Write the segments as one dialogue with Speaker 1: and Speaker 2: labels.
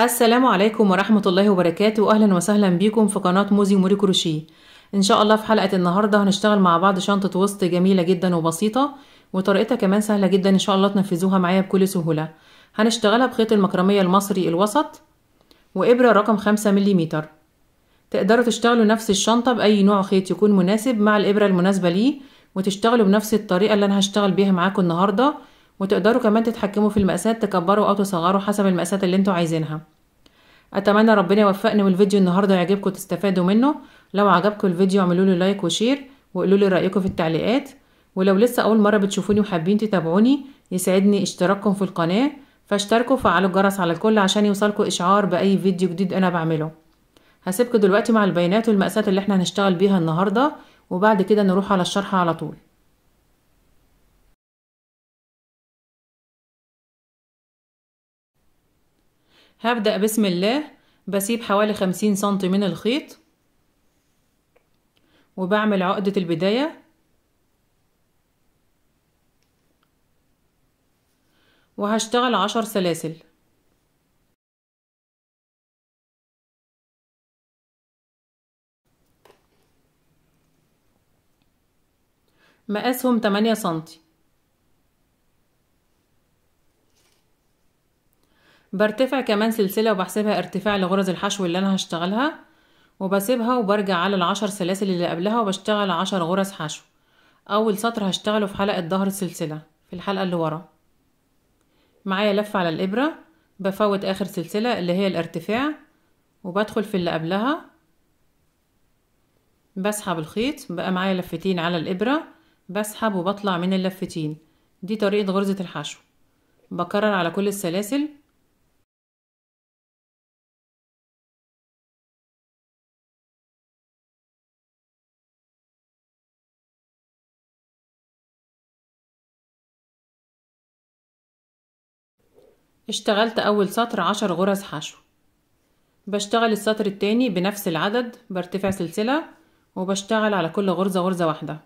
Speaker 1: السلام
Speaker 2: عليكم ورحمة الله وبركاته وأهلا وسهلا بيكم في قناة موزي موري كروشيه إن شاء
Speaker 3: الله في حلقة النهاردة هنشتغل مع بعض شنطة وسط جميلة جدا وبسيطة وطريقتها كمان سهلة جدا إن شاء الله تنفذوها معايا بكل سهولة هنشتغلها بخيط المكرمية المصري الوسط وإبرة رقم خمسة مليمتر تقدروا تشتغلوا نفس الشنطة بأي نوع خيط يكون مناسب مع الإبرة المناسبة ليه وتشتغلوا بنفس الطريقة اللي أنا هشتغل بيها معاكم النهاردة وتقدروا كمان تتحكموا في المقاسات تكبروا أو تصغروا حسب المقاسات اللي انتوا عايزينها أتمنى ربنا يوفقني والفيديو النهاردة يعجبكم تستفادوا منه لو عجبكم الفيديو اعملوا له لايك وشير وقولوا لي رأيكم في التعليقات ولو لسه أول مرة بتشوفوني وحابين تتابعوني يسعدني اشتراككم في القناة فاشتركوا وفعلوا الجرس على الكل عشان يوصلكوا إشعار بأي فيديو جديد أنا بعمله هسيبكم دلوقتي مع البيانات والمقاسات اللي احنا هنشتغل بيها النهاردة
Speaker 1: وبعد كده نروح على الشرح على طول
Speaker 2: هبدأ بسم الله بسيب حوالي خمسين سنتي من الخيط
Speaker 3: وبعمل عقدة البداية
Speaker 1: وهشتغل عشر سلاسل
Speaker 2: مقاسهم تمانية سنتي
Speaker 3: برتفع كمان سلسلة وبحسبها ارتفاع لغرز الحشو اللي أنا هشتغلها وبسيبها وبرجع على العشر سلاسل اللي قبلها وبشتغل عشر غرز حشو أول سطر هشتغله في حلقة ظهر السلسلة في الحلقة اللي ورا معايا لفة على الإبرة بفوت آخر سلسلة اللي هي الارتفاع وبدخل في اللي قبلها بسحب الخيط بقى معايا لفتين على الإبرة بسحب وبطلع من اللفتين دي طريقة
Speaker 1: غرزة الحشو بكرر على كل السلاسل اشتغلت أول سطر عشر غرز حشو
Speaker 3: بشتغل السطر التاني بنفس العدد برتفع سلسلة وبشتغل على كل غرزة غرزة واحدة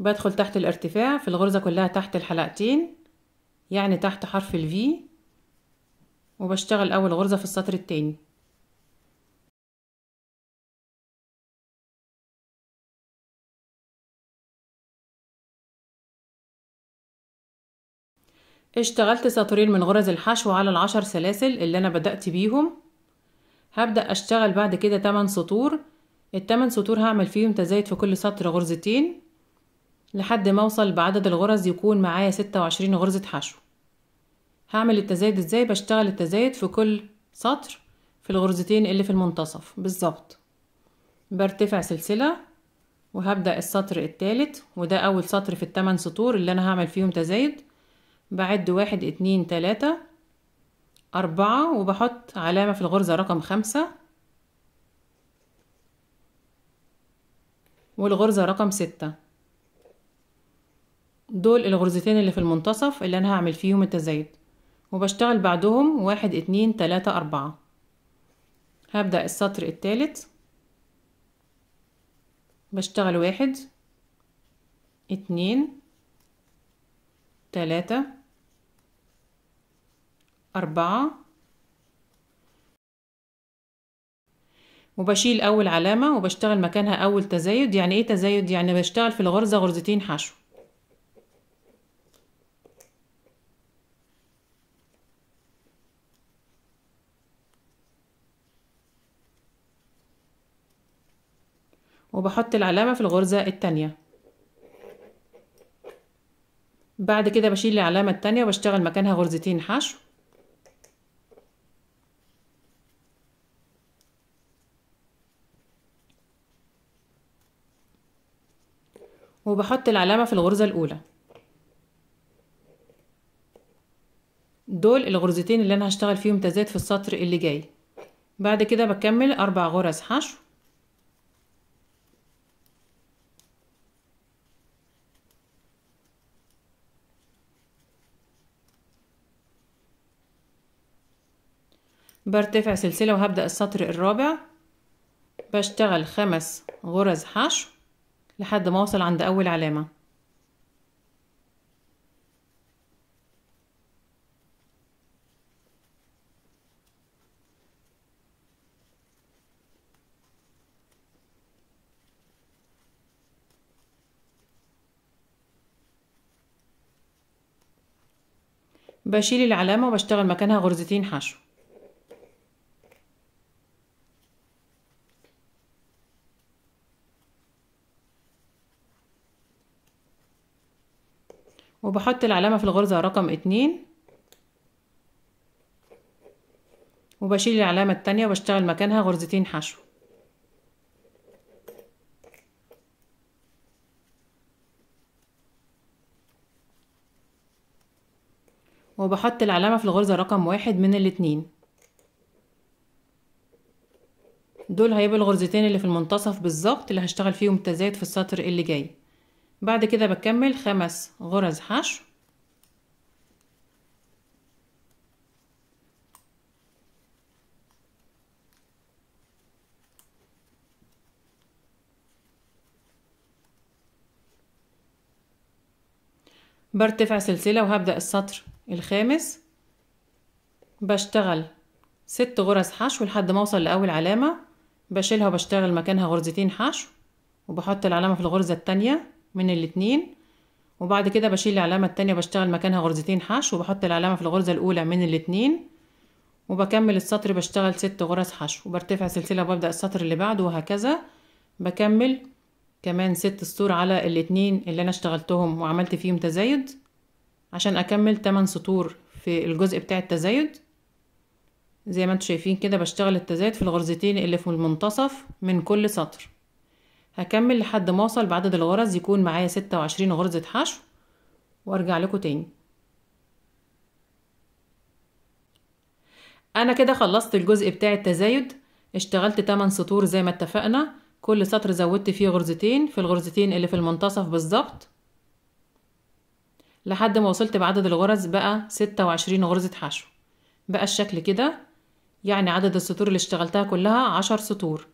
Speaker 3: بدخل تحت الارتفاع في الغرزة كلها تحت
Speaker 2: الحلقتين يعني تحت حرف الفي وبشتغل أول غرزة في
Speaker 1: السطر التاني اشتغلت سطرين من غرز الحشو على العشر سلاسل اللي انا بدأت
Speaker 3: بيهم هبدأ اشتغل بعد كده 8 سطور التمن سطور هعمل فيهم تزايد في كل سطر غرزتين لحد ما اوصل بعدد الغرز يكون معايا ستة وعشرين غرزة حشو هعمل التزايد ازاي بشتغل التزايد في كل سطر في الغرزتين اللي في المنتصف بالظبط برتفع سلسلة وهبدأ السطر التالت وده أول سطر في التمن سطور اللي أنا هعمل فيهم تزايد بعد واحد اتنين تلاتة أربعة وبحط علامة في الغرزة رقم خمسة والغرزة رقم ستة دول الغرزتين اللي في المنتصف اللي أنا هعمل فيهم التزايد وبشتغل بعدهم واحد اتنين تلاتة أربعة هبدأ السطر التالت بشتغل واحد اتنين تلاتة أربعة وبشيل أول علامة وبشتغل مكانها أول تزايد يعني إيه تزايد؟ يعني بشتغل في الغرزة غرزتين حشو وبحط العلامة في الغرزة التانية بعد كده بشيل العلامة التانية وبشتغل مكانها غرزتين حشو وبحط العلامة في الغرزة الأولى دول الغرزتين اللي أنا هشتغل فيهم تزايد في السطر اللي جاي بعد كده بكمل أربع غرز حشو برتفع سلسلة وهبدأ السطر الرابع بشتغل خمس غرز حشو لحد ما اوصل عند اول علامة بشيل العلامة وبشتغل مكانها غرزتين حشو وبحط العلامة في الغرزة رقم اتنين وبشيل العلامة التانية وبشتغل مكانها غرزتين حشو وبحط العلامة في الغرزة رقم واحد من الاتنين دول هيبقى الغرزتين اللي في المنتصف بالظبط اللي هشتغل فيهم تزايد في السطر اللي جاي بعد كده بكمل خمس غرز حشو برتفع سلسلة وهبدأ السطر الخامس بشتغل ست غرز حشو لحد ما اوصل لأول علامة بشيلها وبشتغل مكانها غرزتين حشو وبحط العلامة في الغرزة التانية من الاتنين وبعد كده بشيل العلامة التانية بشتغل مكانها غرزتين حشو وبحط العلامة في الغرزة الأولى من الاتنين وبكمل السطر بشتغل ست غرز حشو وبرتفع سلسلة وببدأ السطر اللي بعده وهكذا بكمل كمان ست سطور على الاتنين اللي أنا اشتغلتهم وعملت فيهم تزايد عشان أكمل تمن سطور في الجزء بتاع التزايد زي ما انتوا شايفين كده بشتغل التزايد في الغرزتين اللي في المنتصف من كل سطر هكمل لحد ما اوصل بعدد الغرز يكون معايا ستة وعشرين غرزة حشو وارجع لكم تاني انا كده خلصت الجزء بتاع التزايد اشتغلت 8 سطور زي ما اتفقنا كل سطر زودت فيه غرزتين في الغرزتين اللي في المنتصف بالظبط لحد ما وصلت بعدد الغرز بقى ستة وعشرين غرزة حشو بقى الشكل كده يعني عدد السطور اللي اشتغلتها كلها عشر سطور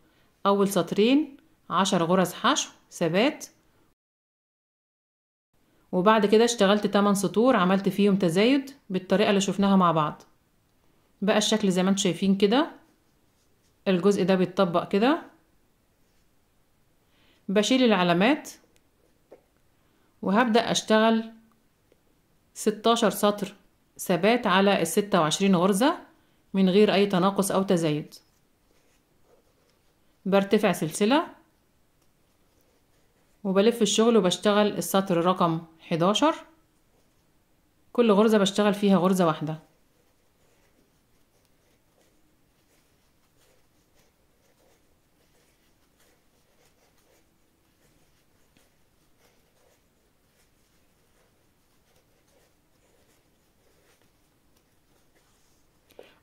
Speaker 3: أول سطرين عشر غرز حشو ثبات وبعد كده اشتغلت 8 سطور عملت فيهم تزايد بالطريقة اللي شفناها مع بعض بقى الشكل زي ما انتم شايفين كده الجزء ده بيتطبق كده بشيل العلامات وهبدأ اشتغل 16 سطر ثبات على الستة وعشرين غرزة من غير أي تناقص أو تزايد برتفع سلسلة وبلف الشغل وبشتغل السطر رقم 11 كل غرزة بشتغل فيها غرزة واحدة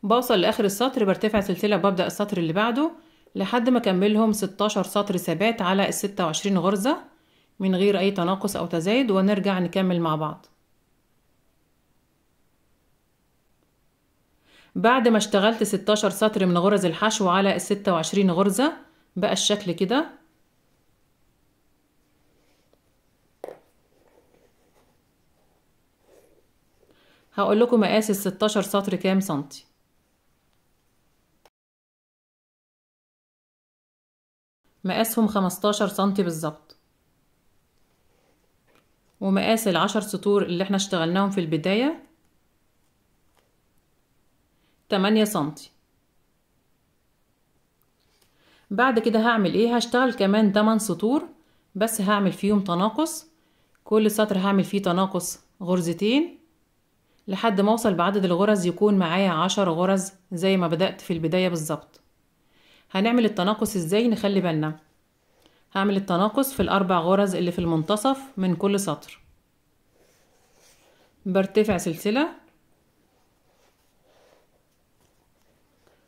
Speaker 3: بوصل لآخر السطر برتفع سلسلة وببدأ السطر اللي بعده لحد ما كملهم 16 سطر ثبات على ال 26 غرزة من غير أي تناقص أو تزايد ونرجع نكمل مع بعض بعد ما اشتغلت 16 سطر من غرز الحشو على ال 26 غرزة بقى الشكل كده
Speaker 2: هقول لكم مقاس ال 16 سطر كام سنتي مقاسهم 15 سنتي بالظبط ومقاس العشر سطور اللي احنا اشتغلناهم
Speaker 3: في البداية 8 سنتي بعد كده هعمل ايه هشتغل كمان 8 سطور بس هعمل فيهم تناقص كل سطر هعمل فيه تناقص غرزتين لحد ما اوصل بعدد الغرز يكون معايا عشر غرز زي ما بدأت في البداية بالظبط هنعمل التناقص ازاي نخلي بالنا هعمل التناقص في الأربع غرز اللي في المنتصف من كل سطر برتفع سلسلة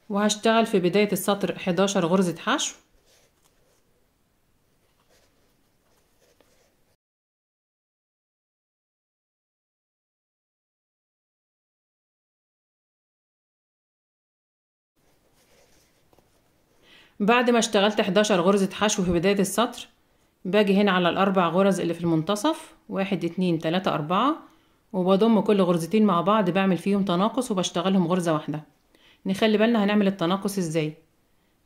Speaker 2: وهشتغل في بداية السطر 11 غرزة حشو
Speaker 1: بعد ما اشتغلت 11 غرزة حشو في بداية السطر
Speaker 3: باجي هنا على الأربع غرز اللي في المنتصف واحد اتنين تلاتة أربعة وبضم كل غرزتين مع بعض بعمل فيهم تناقص وبشتغلهم غرزة واحدة نخلي بالنا هنعمل التناقص ازاي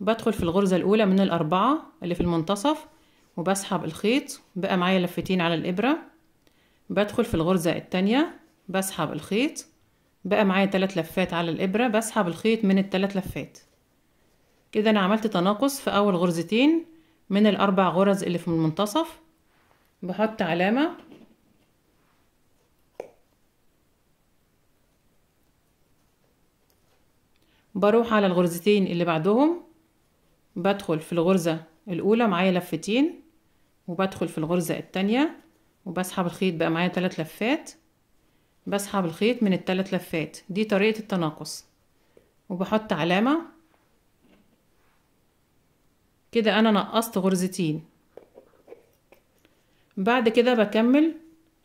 Speaker 3: بدخل في الغرزة الأولى من الأربعة اللي في المنتصف وبسحب الخيط بقى معايا لفتين على الإبرة بدخل في الغرزة التانية بسحب الخيط بقى معايا تلات لفات على الإبرة بسحب الخيط من التلات لفات كده انا عملت تناقص في اول غرزتين من الاربع غرز اللي في المنتصف بحط علامة بروح على الغرزتين اللي بعدهم بدخل في الغرزة الاولى معايا لفتين وبدخل في الغرزة التانية وبسحب الخيط بقى معايا ثلاث لفات بسحب الخيط من الثلاث لفات دي طريقة التناقص وبحط علامة كده أنا نقصت غرزتين بعد كده بكمل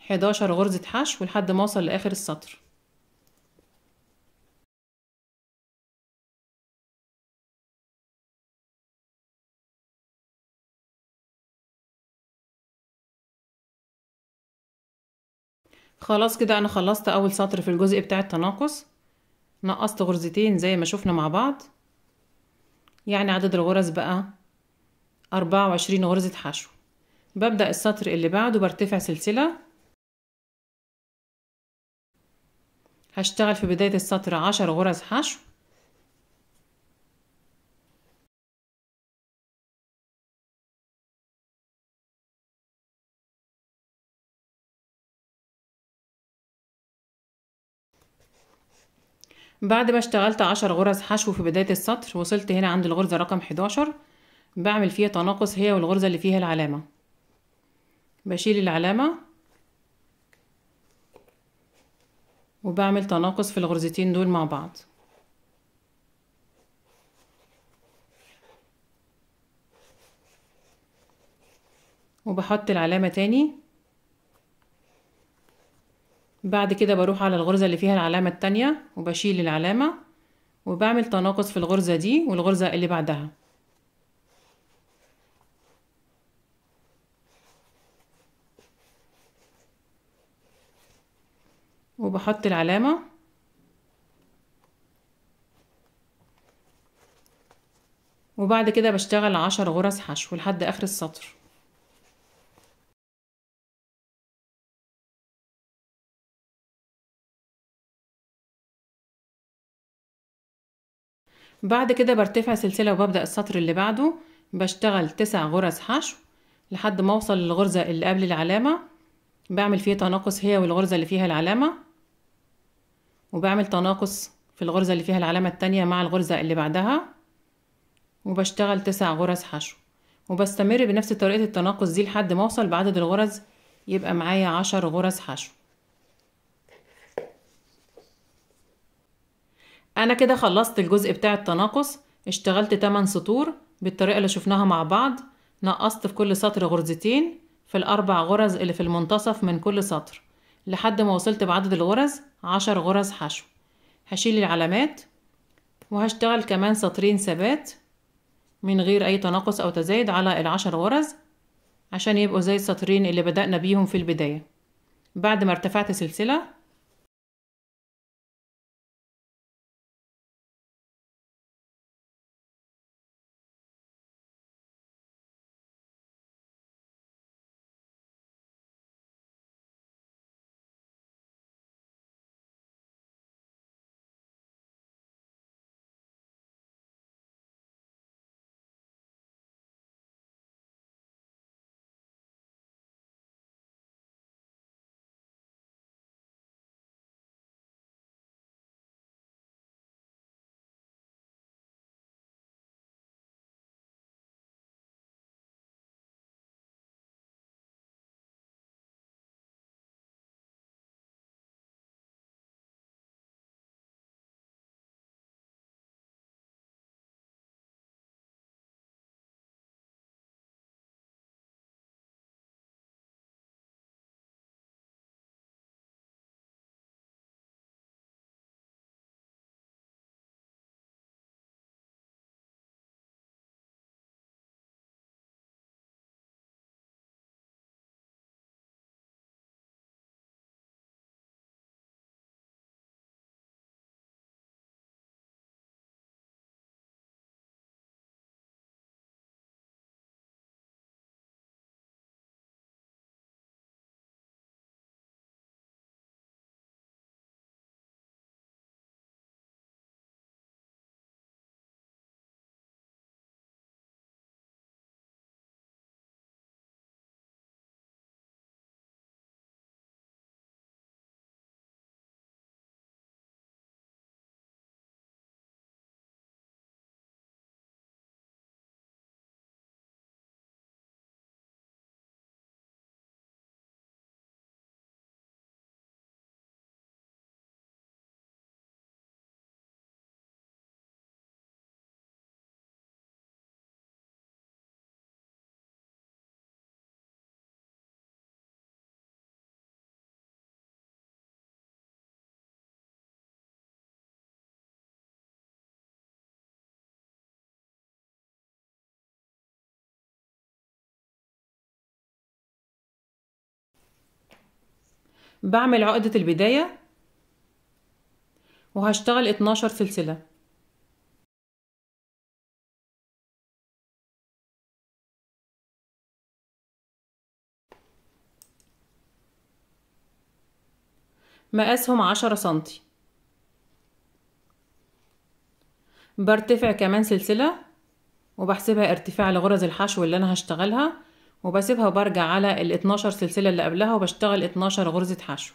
Speaker 3: 11 غرزة حشو لحد ما أوصل
Speaker 1: لآخر السطر خلاص كده انا
Speaker 2: خلصت اول سطر في الجزء بتاع التناقص نقصت غرزتين زي ما شفنا مع بعض
Speaker 3: يعني عدد الغرز بقى أربعة وعشرين غرزة حشو ببدأ السطر اللي بعده برتفع سلسلة
Speaker 2: هشتغل في بداية السطر عشر غرز حشو
Speaker 1: بعد ما اشتغلت عشر غرز حشو في بداية
Speaker 3: السطر وصلت هنا عند الغرزة رقم 11 بعمل فيها تناقص هي والغرزة اللي فيها العلامة بشيل العلامة وبعمل تناقص في الغرزتين دول مع بعض وبحط العلامة تاني بعد كده بروح على الغرزة اللي فيها العلامة التانية وبشيل العلامة وبعمل تناقص في الغرزة دي والغرزة اللي بعدها وبحط العلامة
Speaker 2: وبعد كده بشتغل عشر غرز حشو لحد آخر السطر بعد كده برتفع سلسلة وببدأ السطر اللي بعده بشتغل تسع غرز حشو
Speaker 3: لحد ما اوصل للغرزة اللي قبل العلامة بعمل فيه تناقص هي والغرزة اللي فيها العلامة وبعمل تناقص في الغرزة اللي فيها العلامة التانية مع الغرزة اللي بعدها وبشتغل تسع غرز حشو وبستمر بنفس طريقة التناقص دي لحد ما اوصل بعدد الغرز يبقى معايا عشر غرز حشو انا كده خلصت الجزء بتاع التناقص اشتغلت 8 سطور بالطريقة اللي شفناها مع بعض نقصت في كل سطر غرزتين في الأربع غرز اللي في المنتصف من كل سطر لحد ما وصلت بعدد الغرز عشر غرز حشو هشيل العلامات وهشتغل كمان سطرين ثبات من غير أي تناقص أو تزايد على العشر غرز
Speaker 2: عشان يبقوا زي السطرين اللي بدأنا بيهم في البداية بعد ما ارتفعت سلسلة
Speaker 1: بعمل عقدة البداية وهشتغل 12 سلسلة مقاسهم
Speaker 3: عشرة سنتي برتفع كمان سلسلة وبحسبها ارتفاع لغرز الحشو اللي أنا هشتغلها وبسيبها وبرجع على ال 12 سلسلة اللي قبلها وبشتغل 12 غرزة حشو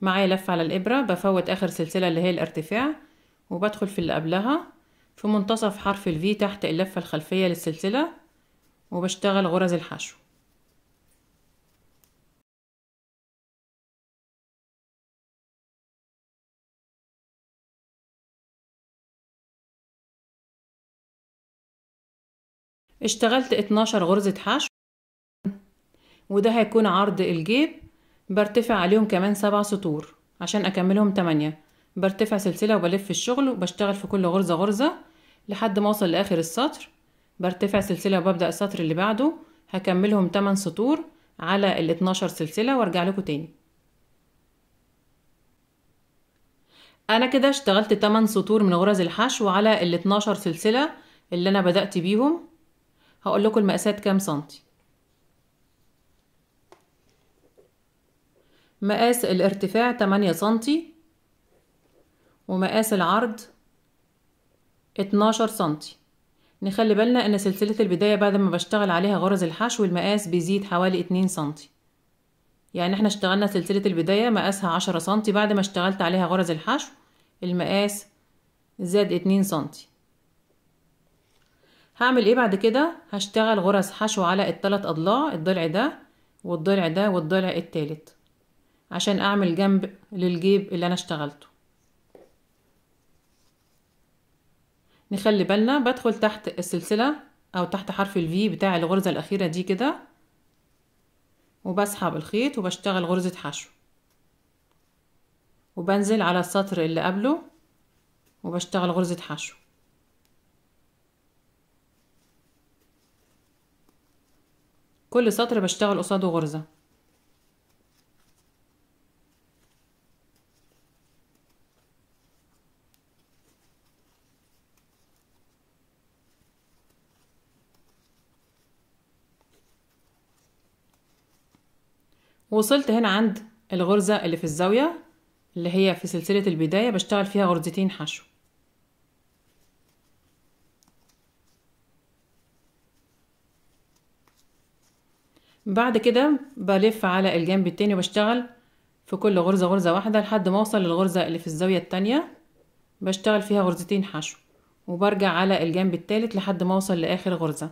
Speaker 3: معايا لف على الإبرة بفوت آخر سلسلة اللي هي الارتفاع وبدخل في اللي قبلها في
Speaker 2: منتصف حرف ال V تحت اللفة الخلفية للسلسلة وبشتغل غرز الحشو
Speaker 1: اشتغلت 12 غرزة حشو
Speaker 2: وده هيكون عرض الجيب برتفع عليهم كمان سبع سطور
Speaker 3: عشان أكملهم تمانية برتفع سلسلة وبلف الشغل وبشتغل في كل غرزة غرزة لحد ما أوصل لآخر السطر برتفع سلسلة وببدأ السطر اللي بعده هكملهم تمن سطور على ال 12 سلسلة وارجع لكم تاني انا كده اشتغلت 8 سطور من غرز الحشو على ال 12 سلسلة اللي انا بدأت بيهم هقول لكم المقاسات كام سنتي مقاس الارتفاع 8 سنتي ومقاس العرض 12 سنتي نخلي بالنا ان سلسلة البداية بعد ما بشتغل عليها غرز الحشو المقاس بيزيد حوالي 2 سنتي يعني احنا اشتغلنا سلسلة البداية مقاسها 10 سنتي بعد ما اشتغلت عليها غرز الحشو المقاس زاد 2 سنتي هعمل ايه بعد كده هشتغل غرز حشو على الثلاث اضلاع الضلع ده والضلع ده والضلع الثالث عشان اعمل جنب للجيب اللي انا اشتغلته نخلي بالنا بدخل تحت السلسلة او تحت حرف الفي بتاع الغرزة الاخيرة دي كده وبسحب الخيط وبشتغل غرزة حشو وبنزل على السطر اللي قبله وبشتغل غرزة حشو كل سطر بشتغل قصاده غرزة وصلت هنا عند الغرزة اللي في الزاوية اللي هي في سلسلة البداية بشتغل فيها غرزتين حشو بعد كده بلف على الجنب التاني وبشتغل في كل غرزة غرزة واحدة لحد ما اوصل للغرزة اللي في الزاوية التانية بشتغل فيها غرزتين حشو وبرجع
Speaker 1: على الجنب التالت لحد ما اوصل لاخر غرزة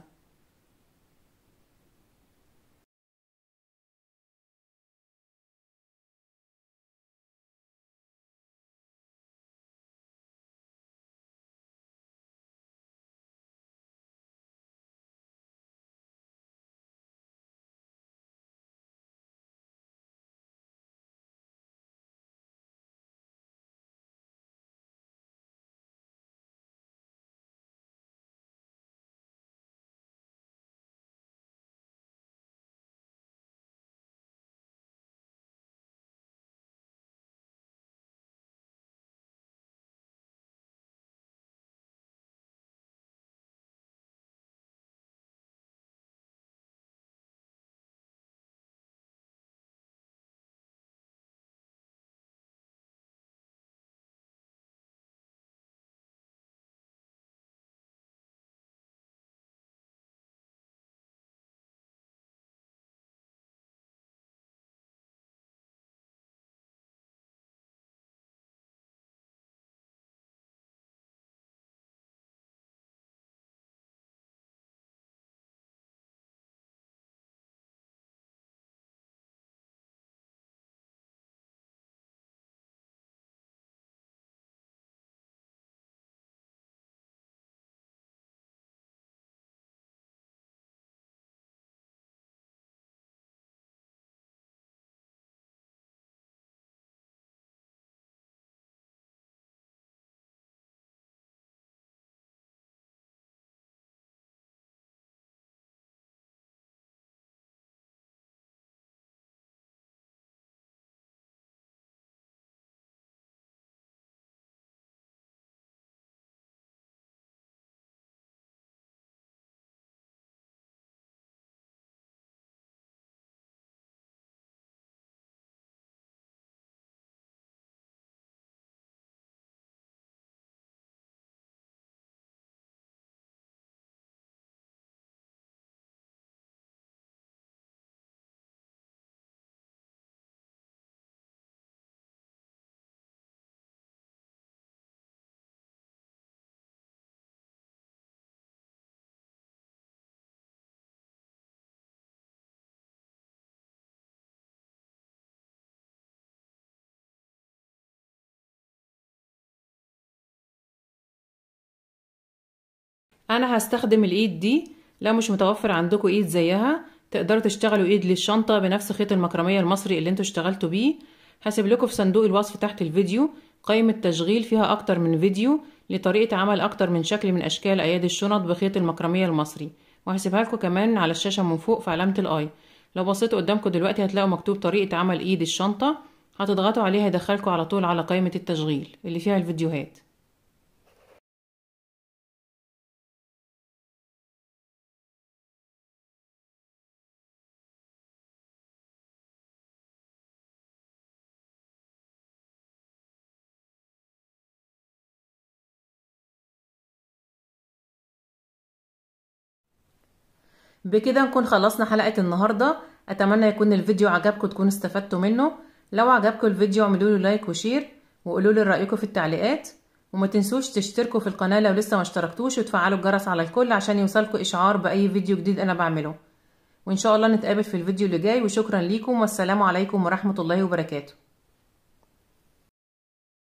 Speaker 1: انا هستخدم الايد دي لو مش متوفر عندكم ايد زيها تقدروا
Speaker 3: تشتغلوا ايد للشنطه بنفس خيط المكرميه المصري اللي انتوا اشتغلتوا بيه هسيب لكم في صندوق الوصف تحت الفيديو قائمه تشغيل فيها اكتر من فيديو لطريقه عمل اكتر من شكل من اشكال ايادي الشنط بخيط المكرميه المصري وهسيبها لكم كمان على الشاشه من فوق في علامه الاي لو بصيتوا قدامكم دلوقتي هتلاقوا مكتوب طريقه عمل ايد الشنطه هتضغطوا عليها يدخلكم على
Speaker 1: طول على قائمه التشغيل اللي فيها الفيديوهات بكده نكون خلصنا حلقة النهاردة
Speaker 3: أتمنى يكون الفيديو عجبكم تكونوا استفدتوا منه لو عجبكم الفيديو اعملوا له لايك وشير وقولوا لي رأيكم في التعليقات وما تنسوش تشتركوا في القناة لو لسه ما اشتركتوش وتفعلوا الجرس على الكل عشان يوصلكوا إشعار بأي فيديو جديد أنا بعمله وإن شاء الله نتقابل
Speaker 1: في الفيديو اللي جاي وشكرا ليكم والسلام عليكم ورحمة الله وبركاته